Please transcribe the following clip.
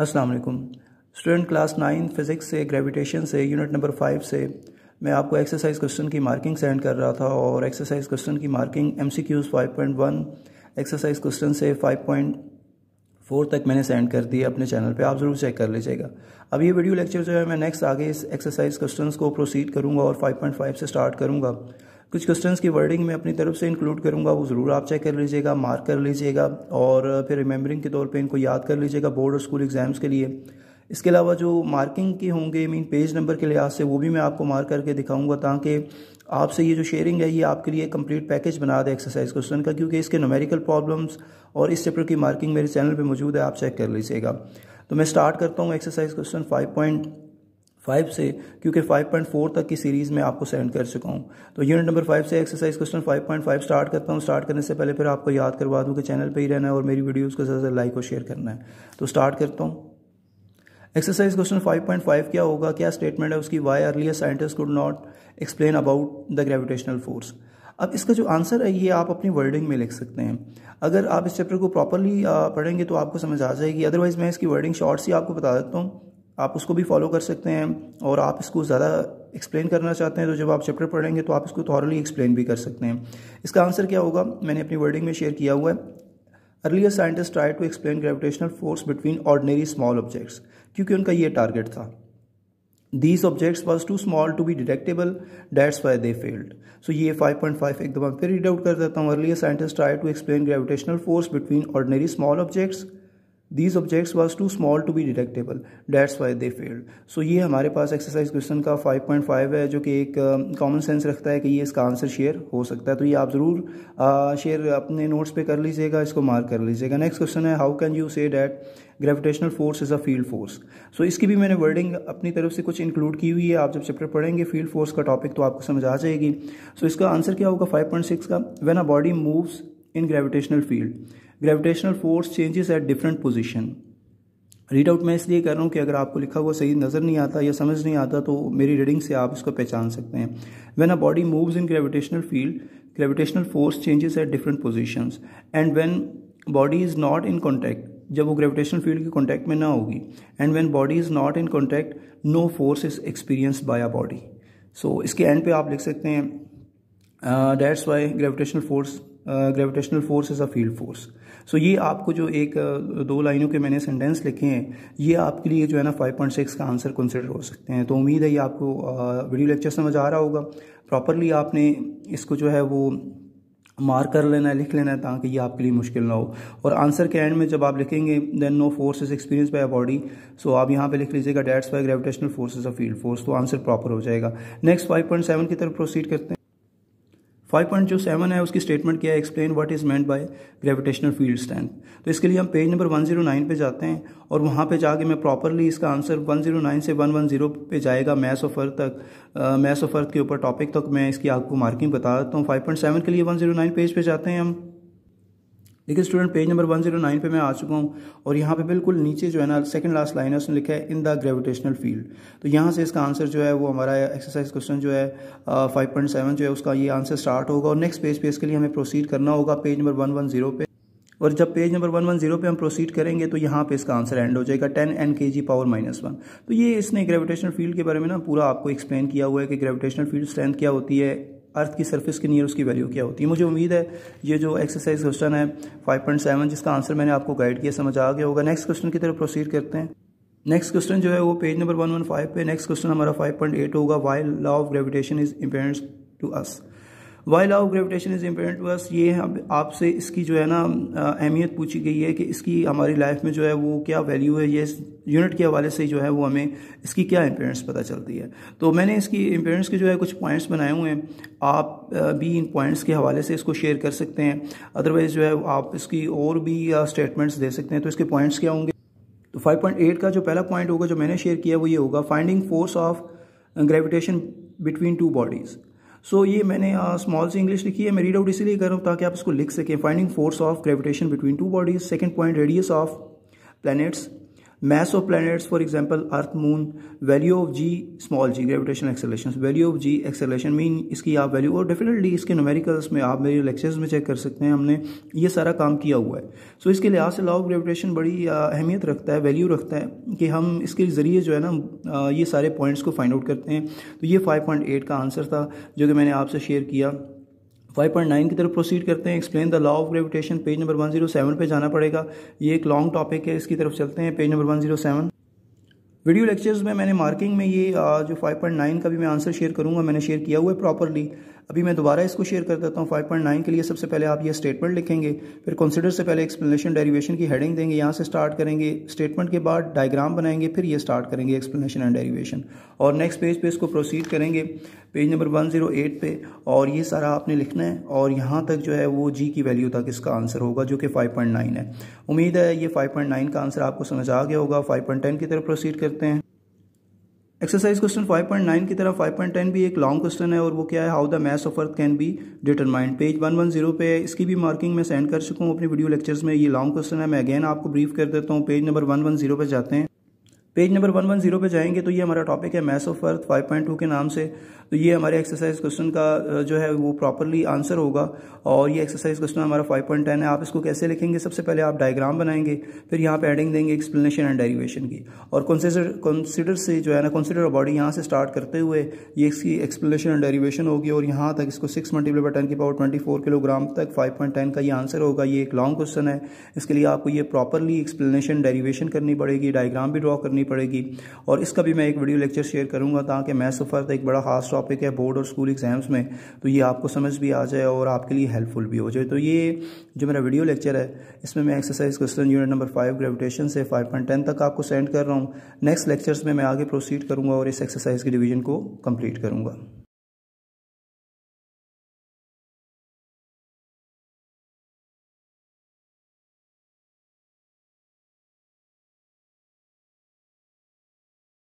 अस्सलाम वालेकुम student class nine physics से ग्रेविटेशन से यूनिट नंबर फाइव से मैं आपको एक्सरसाइज क्वेश्चन की मार्किंग सेंड कर रहा था और एक्सरसाइज क्वेश्चन की marking M C Qs five point one exercise question से फाइव पॉइंट फोर तक मैंने सेंड कर दिया अपने चैनल पे आप ज़रूर चेक कर लीजिएगा अब ये वीडियो लेक्चर जो है मैं नेक्स्ट आगे इस एक्सरसाइज क्वेश्चन को प्रोसीड करूँगा और फाइव से स्टार्ट करूँगा कुछ क्वेश्चन की वर्डिंग मैं अपनी तरफ से इंक्लूड करूँगा वो ज़रूर आप चेक कर लीजिएगा मार्क कर लीजिएगा और फिर रिमेंबरिंग के तौर पर इनको याद कर लीजिएगा बोर्ड और स्कूल एग्ज़ाम्स के लिए इसके अलावा जो मार्किंग के होंगे मीन पेज नंबर के लिहाज से वो भी मैं आपको मार्क करके दिखाऊंगा ताकि आपसे ये जो शेयरिंग है ये आपके लिए कंप्लीट पैकेज बना दे एक्सरसाइज क्वेश्चन का क्योंकि इसके नोमेरिकल प्रॉब्लम्स और इस चैप्टर की मार्किंग मेरे चैनल पे मौजूद है आप चेक कर लीजिएगा तो मैं स्टार्ट करता हूँ exercise question five point five से क्योंकि फाइव पॉइंट फोर तक की सीरीज़ में आपको सेंड कर चुका हूँ तो यूनिट नंबर फाइव से exercise question five point five start करता हूँ स्टार्ट करने से पहले फिर आपको याद करवा दूँ कि चैनल पर ही रहना है और मेरी वीडियोज़ को ज़्यादा लाइक और शेयर करना है तो स्टार्ट करता हूँ एक्सरसाइज क्वेश्चन 5.5 क्या होगा क्या स्टेटमेंट है उसकी why earlier scientist could not explain about the gravitational force अब इसका जो आंसर है ये आप अपनी वर्डिंग में लिख सकते हैं अगर आप इस चैप्टर को प्रॉपरली पढ़ेंगे तो आपको समझ आ जाएगी अदरवाइज मैं इसकी वर्डिंग शॉर्ट्स ही आपको बता देता हूँ आप उसको भी फॉलो कर सकते हैं और आप इसको ज़्यादा एक्सप्लेन करना चाहते हैं तो जब आप चैप्टर पढ़ेंगे तो आप इसको थॉरली एक्सप्लेन भी कर सकते हैं इसका आंसर क्या होगा मैंने अपनी वर्डिंग में शेयर किया हुआ है earlier scientist try to explain gravitational force between ordinary small objects क्योंकि उनका ये टारगेट था these objects was too small to be detectable that's why they failed so ये 5.5 फाइव एकदम फिर रीड आउट कर देता हूँ earlier scientist try to explain gravitational force between ordinary small objects these objects was too small to be detectable that's why they failed so ये हमारे पास exercise question का 5.5 है जो कि एक कॉमन uh, सेंस रखता है कि ये इसका आंसर शेयर हो सकता है तो ये आप ज़रूर शेयर uh, अपने नोट्स पे कर लीजिएगा इसको मार्क कर लीजिएगा नेक्स्ट क्वेश्चन है how can you say that gravitational force is a field force so इसकी भी मैंने वर्डिंग अपनी तरफ से कुछ इंक्लूड की हुई है आप जब चैप्टर पढ़ेंगे फील्ड फोर्स का टॉपिक तो आपको समझ आ जाएगी सो so, इसका आंसर क्या होगा 5.6 का when a body moves in gravitational field gravitational force changes at different position read out मैं इसलिए कर रहा हूँ कि अगर आपको लिखा हुआ सही नज़र नहीं आता या समझ नहीं आता तो मेरी रीडिंग से आप इसको पहचान सकते हैं when a body moves in gravitational field gravitational force changes at different positions and when body is not in contact जब वो ग्रेविटेशनल फील्ड के कॉन्टैक्ट में ना होगी and when body is not in contact no force is experience by a body so इसके end पे आप लिख सकते हैं that's why gravitational force gravitational force is a field force so ये आपको जो एक दो लाइनों के मैंने सेंटेंस लिखे हैं ये आपके लिए जो है ना 5.6 का आंसर कंसिडर हो सकते हैं तो उम्मीद है ये आपको वीडियो लेक्चर समझ आ रहा होगा प्रॉपरली आपने इसको जो है वो मार्क कर लेना है लिख लेना है ताकि ये आपके लिए मुश्किल ना हो और आंसर के एंड में जब आप लिखेंगे then no force is experience by body so आप यहाँ पे लिख लीजिएगा that's why gravitational is of field force तो आंसर प्रॉपर हो जाएगा नेक्स्ट 5.7 की तरफ प्रोसीड करते हैं फाइव पॉइंट जो सेवन है उसकी स्टेटमेंट क्या है explain what is meant by gravitational field strength तो इसके लिए हम page number one zero nine पे जाते हैं और वहाँ पर जाके मैं प्रॉपरली इसका आंसर वन जीरो नाइन से वन वन जीरो पे जाएगा मैथ ऑफ अर्थ तक मैथ ऑफ अर्थ के ऊपर टॉपिक तक मैं इसकी आपको मार्किंग बता देता हूँ फाइव पॉइंट सेवन के लिए वन जीरो नाइन पेज पर जाते हैं हम देखिए स्टूडेंट पेज नंबर 109 पे मैं आ चुका हूँ और यहाँ पे बिल्कुल नीचे जो है ना सेकंड लास्ट लाइन है उसने लिखा है इन द ग्रेविटेशनल फील्ड तो यहाँ से इसका आंसर जो है वो हमारा एक्सरसाइज क्वेश्चन जो है फाइव पॉइंट सेवन जो है उसका ये आंसर स्टार्ट होगा और नेक्स्ट पेज पे इसके लिए हमें प्रोसीड करना होगा page number one one zero पे और जब page number one one zero पे हम प्रोसीड करेंगे तो यहाँ पे इसका आंसर एंड हो जाएगा टेन एन के जी पावर माइनस वन तो ये इसने ग्रेविटेशनल फील्ड के बारे में ना पूरा आपको एक्सप्लेन किया हुआ है कि ग्रेविटेशनल फील्ड स्ट्रेंथ क्या होती है अर्थ की सरफेस के नियर उसकी वैल्यू क्या होती है मुझे उम्मीद है ये जो एक्सरसाइज क्वेश्चन है 5.7 जिसका आंसर मैंने आपको गाइड किया समझ आ गया होगा नेक्स्ट क्वेश्चन की तरफ प्रोसीड करते हैं नेक्स्ट क्वेश्चन जो है वो पेज नंबर 115 पे नेक्स्ट क्वेश्चन हमारा 5.8 होगा why law of gravitation is important to us why law of gravitation is important बस ये आपसे इसकी जो है ना अहमियत पूछी गई है कि इसकी हमारी लाइफ में जो है वो क्या वैल्यू है ये यूनिट के हवाले से जो है वो हमें इसकी क्या इम्पोर्टेंस पता चलती है तो मैंने इसकी इम्पोर्टेंस के जो है कुछ पॉइंट्स बनाए हुए हैं आप भी इन पॉइंट्स के हवाले से इसको शेयर कर सकते हैं अदरवाइज़ जो है आप इसकी और भी स्टेटमेंट्स दे सकते हैं तो इसके पॉइंट्स क्या होंगे तो 5.8 का जो पहला पॉइंट होगा जो मैंने शेयर किया वो ये होगा finding force of gravitation between two bodies so ये मैंने स्मॉल से इंग्लिश लिखी है मैं रीड आउट इसीलिए कर रहा हूँ ताकि आप इसको लिख सकें finding force of gravitation between two bodies second point radius of planets mass of planets for example earth moon value of G small g gravitation acceleration value of g acceleration mean इसकी आप value और definitely इसके numericals में आप मेरे lectures में check कर सकते हैं हमने ये सारा काम किया हुआ है सो so, इसके लिहाज से लॉ ऑफ ग्रेविटेशन बड़ी अहमियत रखता है वैल्यू रखता है कि हम इसके ज़रिए जो है ना ये सारे पॉइंट्स को फाइंड आउट करते हैं तो ये एट का आंसर था जो कि मैंने आपसे शेयर किया 5.9 की तरफ प्रोसीड करते हैं explain the law of gravitation page number 107 पे जाना पड़ेगा ये एक लॉन्ग टॉपिक है इसकी तरफ चलते हैं पेज नंबर 107 वीडियो लेक्चर्स में मैंने मार्किंग में ये जो 5.9 का भी मैं आंसर शेयर करूंगा मैंने शेयर किया हुआ है प्रॉपरली अभी मैं दोबारा इसको शेयर कर देता हूँ 5.9 के लिए सबसे पहले आप ये स्टेटमेंट लिखेंगे फिर कंसिडर से पहले एक्सप्लेनेशन डेरिवेशन की हेडिंग देंगे यहाँ से स्टार्ट करेंगे स्टेटमेंट के बाद डायग्राम बनाएंगे फिर ये स्टार्ट करेंगे एक्सप्लेनेशन एंड डेरिवेशन और नेक्स्ट पेज पे इसको प्रोसीड करेंगे पेज नंबर एट पे और ये सारा आपने लिखना है और यहाँ तक जो है वो जी की वैल्यू तक इसका आंसर होगा जो कि नाइन है उम्मीद है ये नाइन का आंसर आपको समझ आ गया होगा टेन की तरफ प्रोसीड करते हैं एक्सरसाइज क्वेश्चन 5.9 की तरह 5.10 भी एक लॉन्ग क्वेश्चन है और वो क्या है how the mass of earth can be determined page 110 पे इसकी भी मार्किंग मैं सेंड कर हूँ अपनी वीडियो लेक्चर्स में ये लॉन्ग क्वेश्चन है मैं अगेन आपको ब्रीफ कर देता हूँ पेज नंबर 110 पे जाते हैं page number one one zero पर जाएंगे तो ये हमारा टॉपिक है mass of earth five point two के नाम से तो ये हमारे एक्सरसाइज क्वेश्चन का जो है वो प्रॉपरली आंसर होगा और ये एक्सरसाइज क्वेश्चन हमारा फाइव पॉइंट टेन है आप इसको कैसे लिखेंगे सबसे पहले आप डायग्राम बनाएंगे फिर यहाँ पे एडिंग देंगे एक्सप्लेनेशन एंड डेरिवेशन की और कंसिडर कंसिडर से जो है ना कंसिडर बॉडी यहाँ से स्टार्ट करते हुए ये इसकी एक्सप्लेनेशन एंड डेरीवेशन होगी और यहाँ तक इसको सिक्स मल्टीपल बाई टेन की पावर ट्वेंटी फोर किलोग्राम तक फाइव पॉइंट टेन का ये आंसर होगा ये एक लॉन्ग क्वेश्चन है इसके लिए आपको ये प्रॉपरली एक्सप्लेनेशन डेरीवेशन करनी पड़ेगी डायग्राम भी ड्रॉ करनी पड़ेगी और इसका भी मैं एक वीडियो लेक्चर शेयर करूँगा ताकि मैथ्स सफर एक बड़ा खास टॉपिक है बोर्ड और स्कूल एग्ज़ाम्स में तो ये आपको समझ भी आ जाए और आपके लिए हेल्पफुल भी हो जाए तो ये जो मेरा वीडियो लेक्चर है इसमें मैं exercise question unit number five gravitation से फाइव पॉइंट टेन तक आपको सेंड कर रहा हूँ नेक्स्ट लेक्चर्स में मैं आगे प्रोसीड करूँगा और इस एक्सरसाइज की डिवीजन को कम्प्लीट करूँगा